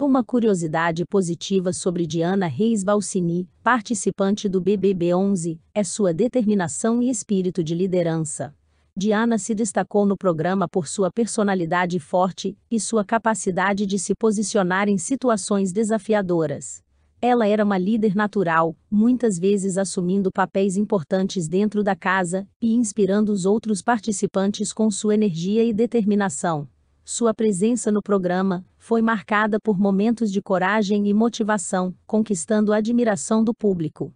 Uma curiosidade positiva sobre Diana Reis Balsini, participante do BBB 11, é sua determinação e espírito de liderança. Diana se destacou no programa por sua personalidade forte e sua capacidade de se posicionar em situações desafiadoras. Ela era uma líder natural, muitas vezes assumindo papéis importantes dentro da casa e inspirando os outros participantes com sua energia e determinação. Sua presença no programa foi marcada por momentos de coragem e motivação, conquistando a admiração do público.